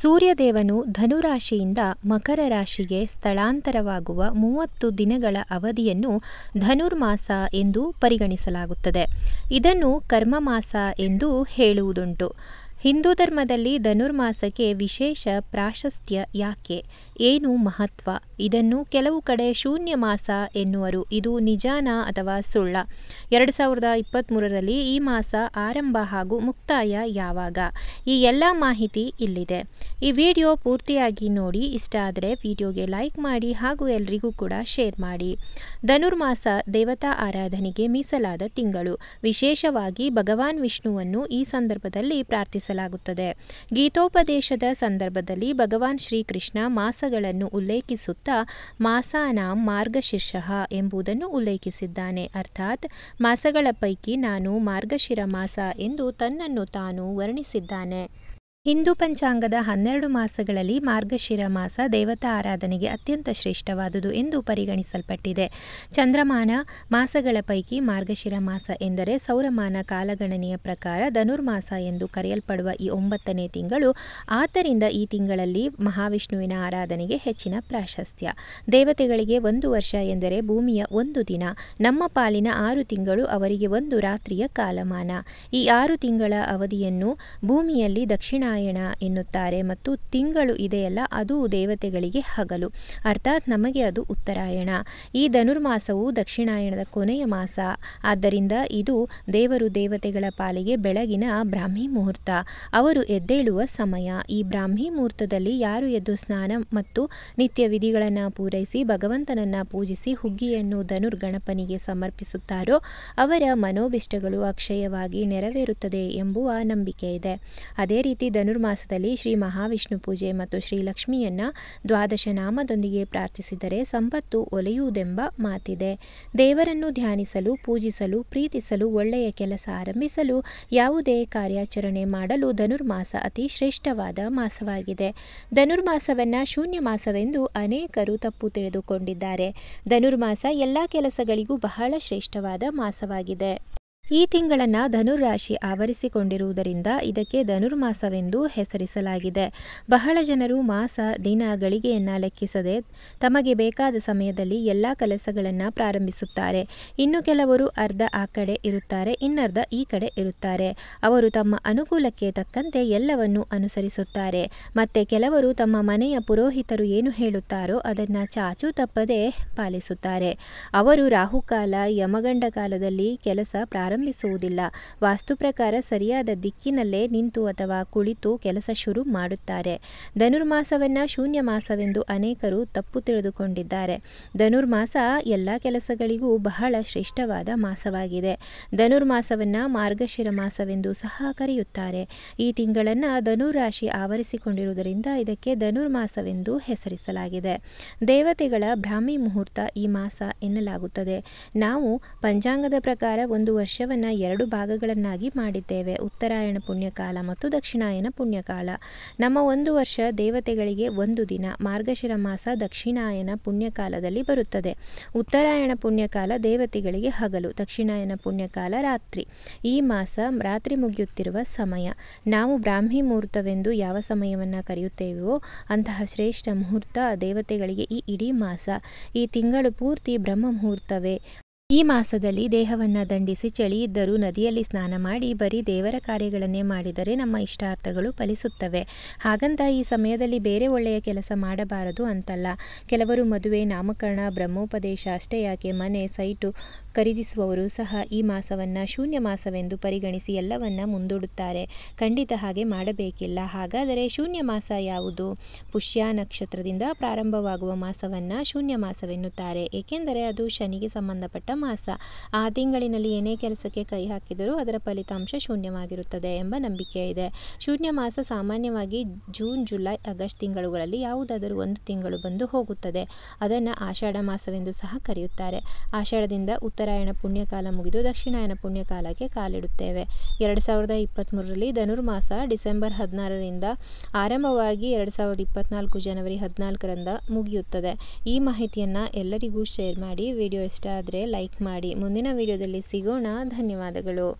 ಸೂರ್ಯದೇವನು ಧನುರಾಶಿಯಿಂದ ಮಕರ ರಾಶಿಗೆ ಸ್ಥಳಾಂತರವಾಗುವ ಮೂವತ್ತು ದಿನಗಳ ಅವಧಿಯನ್ನು ಧನುರ್ಮಾಸ ಎಂದು ಪರಿಗಣಿಸಲಾಗುತ್ತದೆ ಇದನ್ನು ಕರ್ಮ ಮಾಸ ಎಂದು ಹೇಳುವುದುಂಟು ಹಿಂದೂ ಧರ್ಮದಲ್ಲಿ ಧನುರ್ಮಾಸಕ್ಕೆ ವಿಶೇಷ ಪ್ರಾಶಸ್ತ್ಯ ಯಾಕೆ ಏನು ಮಹತ್ವ ಇದನ್ನು ಕೆಲವು ಕಡೆ ಶೂನ್ಯ ಮಾಸ ಎನ್ನುವರು ಇದು ನಿಜಾನ ಅಥವಾ ಸುಳ್ಳ ಎರಡು ಸಾವಿರದ ಇಪ್ಪತ್ತ್ಮೂರರಲ್ಲಿ ಈ ಮಾಸ ಆರಂಭ ಹಾಗೂ ಮುಕ್ತಾಯ ಯಾವಾಗ ಈ ಎಲ್ಲ ಮಾಹಿತಿ ಇಲ್ಲಿದೆ ಈ ವಿಡಿಯೋ ಪೂರ್ತಿಯಾಗಿ ನೋಡಿ ಇಷ್ಟ ಆದರೆ ವಿಡಿಯೋಗೆ ಲೈಕ್ ಮಾಡಿ ಹಾಗೂ ಎಲ್ರಿಗೂ ಕೂಡ ಶೇರ್ ಮಾಡಿ ಧನುರ್ಮಾಸ ದೇವತಾ ಆರಾಧನೆಗೆ ಮೀಸಲಾದ ತಿಂಗಳು ವಿಶೇಷವಾಗಿ ಭಗವಾನ್ ವಿಷ್ಣುವನ್ನು ಈ ಸಂದರ್ಭದಲ್ಲಿ ಪ್ರಾರ್ಥಿಸಲಾಗುತ್ತದೆ ಗೀತೋಪದೇಶದ ಸಂದರ್ಭದಲ್ಲಿ ಭಗವಾನ್ ಶ್ರೀಕೃಷ್ಣ ಮಾಸ ಮಾಸಗಳನ್ನು ಉಲ್ಲೇಖಿಸುತ್ತಾ ಮಾಸಾನಾಂ ಮಾರ್ಗಶಿರ್ಷ ಎಂಬುದನ್ನು ಉಲ್ಲೇಖಿಸಿದ್ದಾನೆ ಅರ್ಥಾತ್ ಮಾಸಗಳ ಪೈಕಿ ನಾನು ಮಾರ್ಗಶಿರ ಮಾಸ ಎಂದು ತನ್ನನ್ನು ತಾನು ವರ್ಣಿಸಿದ್ದಾನೆ ಹಿಂದೂ ಪಂಚಾಂಗದ ಹನ್ನೆರಡು ಮಾಸಗಳಲ್ಲಿ ಮಾರ್ಗಶಿರ ಮಾಸ ದೇವತಾ ಆರಾಧನೆಗೆ ಅತ್ಯಂತ ಶ್ರೇಷ್ಠವಾದುದು ಎಂದು ಪರಿಗಣಿಸಲ್ಪಟ್ಟಿದೆ ಚಂದ್ರಮಾನ ಮಾಸಗಳ ಪೈಕಿ ಮಾರ್ಗಶಿರ ಮಾಸ ಎಂದರೆ ಸೌರಮಾನ ಕಾಲಗಣನೆಯ ಪ್ರಕಾರ ಧನುರ್ಮಾಸ ಎಂದು ಕರೆಯಲ್ಪಡುವ ಈ ಒಂಬತ್ತನೇ ತಿಂಗಳು ಆದ್ದರಿಂದ ಈ ತಿಂಗಳಲ್ಲಿ ಮಹಾವಿಷ್ಣುವಿನ ಆರಾಧನೆಗೆ ಹೆಚ್ಚಿನ ಪ್ರಾಶಸ್ತ್ಯ ದೇವತೆಗಳಿಗೆ ಒಂದು ವರ್ಷ ಎಂದರೆ ಭೂಮಿಯ ಒಂದು ದಿನ ನಮ್ಮ ಪಾಲಿನ ಆರು ತಿಂಗಳು ಅವರಿಗೆ ಒಂದು ರಾತ್ರಿಯ ಕಾಲಮಾನ ಈ ಆರು ತಿಂಗಳ ಅವಧಿಯನ್ನು ಭೂಮಿಯಲ್ಲಿ ದಕ್ಷಿಣ ಉತ್ತರಾಯಣ ಎನ್ನುತ್ತಾರೆ ಮತ್ತು ತಿಂಗಳು ಇದೆಯಲ್ಲ ಅದು ದೇವತೆಗಳಿಗೆ ಹಗಲು ಅರ್ಥಾತ್ ನಮಗೆ ಅದು ಉತ್ತರಾಯಣ ಈ ಧನುರ್ಮಾಸವು ದಕ್ಷಿಣಾಯಣದ ಕೊನೆಯ ಮಾಸ ಆದ್ದರಿಂದ ಇದು ದೇವರು ದೇವತೆಗಳ ಪಾಲಿಗೆ ಬೆಳಗಿನ ಬ್ರಾಹ್ಮಿ ಮುಹೂರ್ತ ಅವರು ಎದ್ದೇಳುವ ಸಮಯ ಈ ಬ್ರಾಹ್ಮಿ ಮುಹೂರ್ತದಲ್ಲಿ ಯಾರು ಎದ್ದು ಸ್ನಾನ ಮತ್ತು ನಿತ್ಯ ವಿಧಿಗಳನ್ನು ಪೂರೈಸಿ ಭಗವಂತನನ್ನು ಪೂಜಿಸಿ ಹುಗ್ಗಿಯನ್ನು ಧನುರ್ಗಣಪನಿಗೆ ಸಮರ್ಪಿಸುತ್ತಾರೋ ಅವರ ಮನೋಭಿಷ್ಟಗಳು ಅಕ್ಷಯವಾಗಿ ನೆರವೇರುತ್ತದೆ ಎಂಬುವ ನಂಬಿಕೆ ಇದೆ ಅದೇ ರೀತಿ ಧನು ಧನುರ್ಮಾಸದಲ್ಲಿ ಶ್ರೀ ಮಹಾವಿಷ್ಣು ಪೂಜೆ ಮತ್ತು ಶ್ರೀಲಕ್ಷ್ಮಿಯನ್ನ ದ್ವಾದಶ ನಾಮದೊಂದಿಗೆ ಪ್ರಾರ್ಥಿಸಿದರೆ ಸಂಪತ್ತು ಒಲೆಯುವುದೆಂಬ ಮಾತಿದೆ ದೇವರನ್ನು ಧ್ಯಾನಿಸಲು ಪೂಜಿಸಲು ಪ್ರೀತಿಸಲು ಒಳ್ಳೆಯ ಕೆಲಸ ಆರಂಭಿಸಲು ಯಾವುದೇ ಕಾರ್ಯಾಚರಣೆ ಮಾಡಲು ಧನುರ್ಮಾಸ ಅತಿ ಶ್ರೇಷ್ಠವಾದ ಮಾಸವಾಗಿದೆ ಧನುರ್ಮಾಸವನ್ನು ಶೂನ್ಯ ಮಾಸವೆಂದು ಅನೇಕರು ತಪ್ಪು ತಿಳಿದುಕೊಂಡಿದ್ದಾರೆ ಧನುರ್ಮಾಸ ಎಲ್ಲ ಕೆಲಸಗಳಿಗೂ ಬಹಳ ಶ್ರೇಷ್ಠವಾದ ಮಾಸವಾಗಿದೆ ಈ ತಿಂಗಳನ್ನು ಧನುರಾಶಿ ಆವರಿಸಿಕೊಂಡಿರುವುದರಿಂದ ಇದಕ್ಕೆ ಧನುರ್ಮಾಸವೆಂದು ಹೆಸರಿಸಲಾಗಿದೆ ಬಹಳ ಜನರು ಮಾಸ ದಿನ ಗಳಿಗೆಯನ್ನು ಲೆಕ್ಕಿಸದೆ ತಮಗೆ ಬೇಕಾದ ಸಮಯದಲ್ಲಿ ಎಲ್ಲ ಕೆಲಸಗಳನ್ನು ಪ್ರಾರಂಭಿಸುತ್ತಾರೆ ಇನ್ನು ಕೆಲವರು ಅರ್ಧ ಆ ಕಡೆ ಇರುತ್ತಾರೆ ಇನ್ನರ್ಧ ಈ ಕಡೆ ಇರುತ್ತಾರೆ ಅವರು ತಮ್ಮ ಅನುಕೂಲಕ್ಕೆ ತಕ್ಕಂತೆ ಎಲ್ಲವನ್ನು ಅನುಸರಿಸುತ್ತಾರೆ ಮತ್ತೆ ಕೆಲವರು ತಮ್ಮ ಮನೆಯ ಪುರೋಹಿತರು ಏನು ಹೇಳುತ್ತಾರೋ ಅದನ್ನು ಚಾಚೂ ತಪ್ಪದೆ ಪಾಲಿಸುತ್ತಾರೆ ಅವರು ರಾಹುಕಾಲ ಯಮಗಂಡ ಕಾಲದಲ್ಲಿ ಕೆಲಸ ಪ್ರಾರಂಭ ಪ್ರಾರಂಭಿಸುವುದಿಲ್ಲ ವಾಸ್ತು ಪ್ರಕಾರ ಸರಿಯಾದ ದಿಕ್ಕಿನಲ್ಲೇ ನಿಂತು ಅಥವಾ ಕುಳಿತು ಕೆಲಸ ಶುರು ಮಾಡುತ್ತಾರೆ ಧನುರ್ಮಾಸವನ್ನು ಶೂನ್ಯ ಮಾಸವೆಂದು ಅನೇಕರು ತಪ್ಪು ತಿಳಿದುಕೊಂಡಿದ್ದಾರೆ ಧನುರ್ಮಾಸ ಎಲ್ಲ ಕೆಲಸಗಳಿಗೂ ಬಹಳ ಶ್ರೇಷ್ಠವಾದ ಮಾಸವಾಗಿದೆ ಧನುರ್ಮಾಸವನ್ನು ಮಾರ್ಗಶಿರ ಮಾಸವೆಂದು ಸಹ ಕರೆಯುತ್ತಾರೆ ಈ ತಿಂಗಳನ್ನು ಧನುರಾಶಿ ಆವರಿಸಿಕೊಂಡಿರುವುದರಿಂದ ಇದಕ್ಕೆ ಧನುರ್ಮಾಸವೆಂದು ಹೆಸರಿಸಲಾಗಿದೆ ದೇವತೆಗಳ ಬ್ರಾಹ್ಮಿ ಮುಹೂರ್ತ ಈ ಮಾಸ ಎನ್ನಲಾಗುತ್ತದೆ ನಾವು ಪಂಚಾಂಗದ ಪ್ರಕಾರ ಒಂದು ವರ್ಷ ವರ್ಷವನ್ನು ಎರಡು ಭಾಗಗಳನ್ನಾಗಿ ಮಾಡಿದ್ದೇವೆ ಉತ್ತರಾಯಣ ಪುಣ್ಯಕಾಲ ಮತ್ತು ದಕ್ಷಿಣಾಯನ ಪುಣ್ಯಕಾಲ ನಮ್ಮ ಒಂದು ವರ್ಷ ದೇವತೆಗಳಿಗೆ ಒಂದು ದಿನ ಮಾರ್ಗಶಿರ ಮಾಸ ದಕ್ಷಿಣಾಯನ ಪುಣ್ಯಕಾಲದಲ್ಲಿ ಬರುತ್ತದೆ ಉತ್ತರಾಯಣ ಪುಣ್ಯಕಾಲ ದೇವತೆಗಳಿಗೆ ಹಗಲು ದಕ್ಷಿಣಾಯನ ಪುಣ್ಯಕಾಲ ರಾತ್ರಿ ಈ ಮಾಸ ರಾತ್ರಿ ಮುಗಿಯುತ್ತಿರುವ ಸಮಯ ನಾವು ಬ್ರಾಹ್ಮಿ ಮುಹೂರ್ತವೆಂದು ಯಾವ ಸಮಯವನ್ನು ಕರೆಯುತ್ತೇವೋ ಅಂತಹ ಶ್ರೇಷ್ಠ ಮುಹೂರ್ತ ದೇವತೆಗಳಿಗೆ ಈ ಇಡೀ ಮಾಸ ಈ ತಿಂಗಳು ಪೂರ್ತಿ ಬ್ರಹ್ಮ ಮುಹೂರ್ತವೇ ಈ ಮಾಸದಲ್ಲಿ ದೇಹವನ್ನು ದಂಡಿಸಿ ಚಳಿ ಇದ್ದರೂ ನದಿಯಲ್ಲಿ ಸ್ನಾನ ಮಾಡಿ ಬರೀ ದೇವರ ಕಾರ್ಯಗಳನ್ನೇ ಮಾಡಿದರೆ ನಮ್ಮ ಇಷ್ಟಾರ್ಥಗಳು ಫಲಿಸುತ್ತವೆ ಹಾಗಂತ ಈ ಸಮಯದಲ್ಲಿ ಬೇರೆ ಒಳ್ಳೆಯ ಕೆಲಸ ಮಾಡಬಾರದು ಅಂತಲ್ಲ ಕೆಲವರು ಮದುವೆ ನಾಮಕರಣ ಬ್ರಹ್ಮೋಪದೇಶ ಅಷ್ಟೇ ಯಾಕೆ ಮನೆ ಸೈಟು ಖರೀದಿಸುವವರು ಸಹ ಈ ಮಾಸವನ್ನು ಶೂನ್ಯ ಮಾಸವೆಂದು ಪರಿಗಣಿಸಿ ಎಲ್ಲವನ್ನ ಮುಂದೂಡುತ್ತಾರೆ ಖಂಡಿತ ಹಾಗೆ ಮಾಡಬೇಕಿಲ್ಲ ಹಾಗಾದರೆ ಶೂನ್ಯ ಮಾಸ ಯಾವುದು ಪುಷ್ಯ ನಕ್ಷತ್ರದಿಂದ ಪ್ರಾರಂಭವಾಗುವ ಮಾಸವನ್ನು ಶೂನ್ಯ ಮಾಸವೆನ್ನುತ್ತಾರೆ ಏಕೆಂದರೆ ಅದು ಶನಿಗೆ ಸಂಬಂಧಪಟ್ಟ ಮಾಸ ಆ ತಿಂಗಳಿನಲ್ಲಿ ಏನೇ ಕೆಲಸಕ್ಕೆ ಕೈ ಹಾಕಿದರೂ ಅದರ ಫಲಿತಾಂಶ ಶೂನ್ಯವಾಗಿರುತ್ತದೆ ಎಂಬ ನಂಬಿಕೆ ಇದೆ ಶೂನ್ಯ ಮಾಸ ಸಾಮಾನ್ಯವಾಗಿ ಜೂನ್ ಜುಲೈ ಆಗಸ್ಟ್ ತಿಂಗಳುಗಳಲ್ಲಿ ಯಾವುದಾದರೂ ಒಂದು ತಿಂಗಳು ಬಂದು ಹೋಗುತ್ತದೆ ಅದನ್ನು ಆಷಾಢ ಮಾಸವೆಂದು ಸಹ ಕರೆಯುತ್ತಾರೆ ಆಷಾಢದಿಂದ ಉತ್ತರ ಉತ್ತರಾಯಣ ಪುಣ್ಯಕಾಲ ಮುಗಿದು ದಕ್ಷಿಣಾಯನ ಪುಣ್ಯಕಾಲಕ್ಕೆ ಕಾಲಿಡುತ್ತೇವೆ ಎರಡು ಸಾವಿರದ ಇಪ್ಪತ್ತ್ಮೂರರಲ್ಲಿ ಧನುರ್ಮಾಸ ಡಿಸೆಂಬರ್ ಹದಿನಾರರಿಂದ ಆರಂಭವಾಗಿ ಎರಡು ಸಾವಿರದ ಇಪ್ಪತ್ತ್ನಾಲ್ಕು ಜನವರಿ ಹದಿನಾಲ್ಕರಿಂದ ಮುಗಿಯುತ್ತದೆ ಈ ಮಾಹಿತಿಯನ್ನು ಎಲ್ಲರಿಗೂ ಶೇರ್ ಮಾಡಿ ವಿಡಿಯೋ ಇಷ್ಟ ಆದರೆ ಲೈಕ್ ಮಾಡಿ ಮುಂದಿನ ವಿಡಿಯೋದಲ್ಲಿ ಸಿಗೋಣ ಧನ್ಯವಾದಗಳು